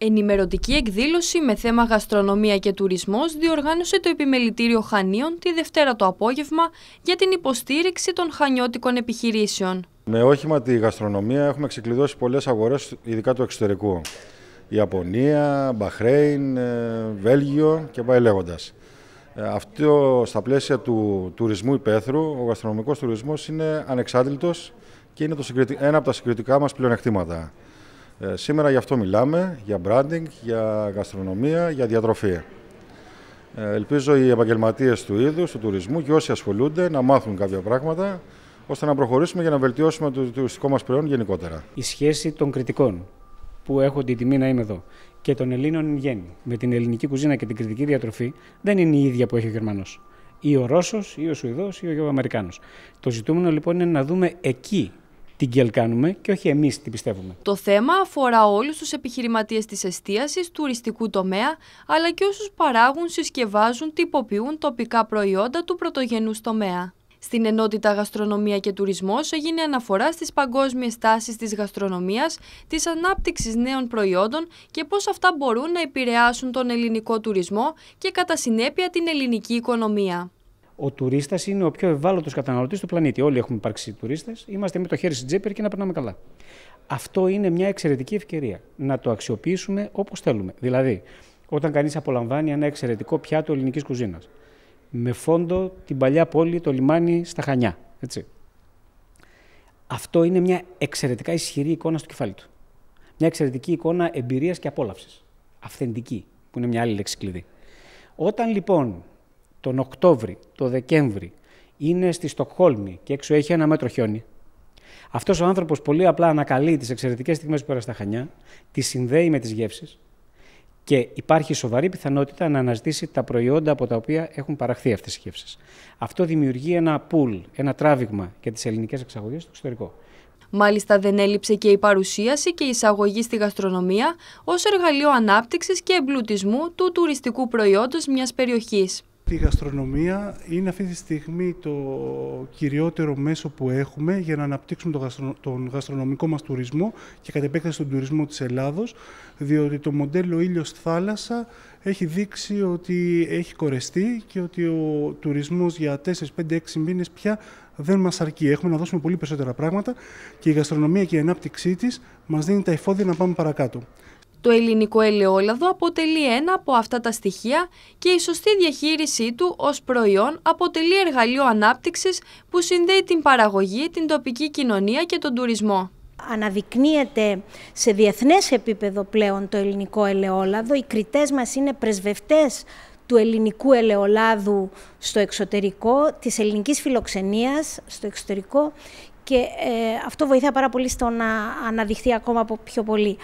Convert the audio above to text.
Ενημερωτική εκδήλωση με θέμα γαστρονομία και τουρισμός διοργάνωσε το Επιμελητήριο Χανίων τη Δευτέρα το απόγευμα για την υποστήριξη των χανιώτικων επιχειρήσεων. Με όχημα τη γαστρονομία έχουμε ξεκλειδώσει πολλές αγορές, ειδικά του εξωτερικού. Ιαπωνία, Μπαχρέιν, ε, Βέλγιο και πάει λέγοντας. Ε, αυτό στα πλαίσια του τουρισμού υπαίθρου, ο γαστρονομικός τουρισμός είναι ανεξάντλητος και είναι ένα από τα συγκριτικά μας πλεονεκτήματα. Ε, σήμερα γι' αυτό μιλάμε, για branding, για γαστρονομία, για διατροφή. Ε, ελπίζω οι επαγγελματίες του είδους, του τουρισμού και όσοι ασχολούνται να μάθουν κάποια πράγματα ώστε να προχωρήσουμε για να βελτιώσουμε το τουριστικό μας προϊόν γενικότερα. Η σχέση των κριτικών που έχω την τιμή να είμαι εδώ και των Ελλήνων εν γέννη με την ελληνική κουζίνα και την κριτική διατροφή δεν είναι η ίδια που έχει ο Γερμανός. Ή ο Ρώσος, ή ο Σουηδός, ή ο Αμερικάνος. Το ζητούμενο λοιπόν είναι να δούμε εκεί τι γκέλ κάνουμε και όχι εμείς τι πιστεύουμε. Το θέμα αφορά όλους τους επιχειρηματίες της εστίασης, τουριστικού τομέα, αλλά και όσους παράγουν, συσκευάζουν, τυποποιούν τοπικά προϊόντα του πρωτογενούς τομέα. Στην ενότητα Γαστρονομία και Τουρισμός έγινε αναφορά στις παγκόσμιες τάσεις της γαστρονομίας, της ανάπτυξης νέων προϊόντων και πώς αυτά μπορούν να επηρεάσουν τον ελληνικό τουρισμό και κατά συνέπεια την ελληνική οικονομία ο τουρίστας είναι ο πιο ευάλωτος καταναλωτής του πλανήτη. Όλοι έχουμε υπάρξει τουρίστες. Είμαστε με το χέρι στην τσέπη και να περνάμε καλά. Αυτό είναι μια εξαιρετική ευκαιρία να το αξιοποιήσουμε όπως θέλουμε. Δηλαδή, όταν κανείς απολαμβάνει ένα εξαιρετικό πιάτο ελληνικής κουζίνας με φόντο την παλιά πόλη, το λιμάνι στα Χανιά. Έτσι. Αυτό είναι μια εξαιρετικά ισχυρή εικόνα στο κεφάλι του. Μια εξαιρετική εικόνα εμπειρίας και απόλαυσης. Αυθεντική, που είναι μια άλλη λέξη κλειδί. Όταν λοιπόν τον Οκτώβρη, το Δεκέμβρη, είναι στη Στοκχόλμη και έξω έχει ένα μέτρο χιόνι, αυτός ο άνθρωπος πολύ απλά ανακαλεί τις εξαιρετικές στιγμές που πέρασε στα Χανιά, τις συνδέει με τις γεύσεις και υπάρχει σοβαρή πιθανότητα να αναζητήσει τα προϊόντα από τα οποία έχουν παραχθεί αυτές οι γεύσεις. Αυτό δημιουργεί ένα πουλ, ένα τράβηγμα για τις ελληνικές εξαγωγές στο εξωτερικό. Μάλιστα, δεν έλειψε και η παρουσίαση και η εισαγωγή στη γαστρονομία ως εργαλείο ανάπτυξης και εμπλουτισμού του τουριστικού προϊόντος μιας περιοχής. Η γαστρονομία είναι αυτή τη στιγμή το κυριότερο μέσο που έχουμε για να αναπτύξουμε τον γαστρονομικό μας τουρισμό και κατ' επέκταση τον τουρισμό της Ελλάδος, διότι το μοντέλο ήλιος-θάλασσα έχει δείξει ότι έχει κορεστεί και ότι ο τουρισμός για 4, 5, 6 μήνες πια δεν μας αρκεί. Έχουμε να δώσουμε πολύ περισσότερα πράγματα και η γαστρονομία και η ανάπτυξή της μας δίνει τα εφόδια να πάμε παρακάτω. Το ελληνικό ελαιόλαδο αποτελεί ένα από αυτά τα στοιχεία και η σωστή διαχείρισή του ως προϊόν αποτελεί εργαλείο ανάπτυξης που συνδέει την παραγωγή, την τοπική κοινωνία και τον τουρισμό. Αναδεικνύεται σε διεθνές επίπεδο πλέον το ελληνικό ελαιόλαδο. Οι κριτές μας είναι πρεσβευτές του ελληνικού ελαιολάδου στο εξωτερικό, της ελληνικής φιλοξενίας στο εξωτερικό και ε, αυτό βοηθά πάρα πολύ στο να αναδειχθεί ακόμα πιο πολύ.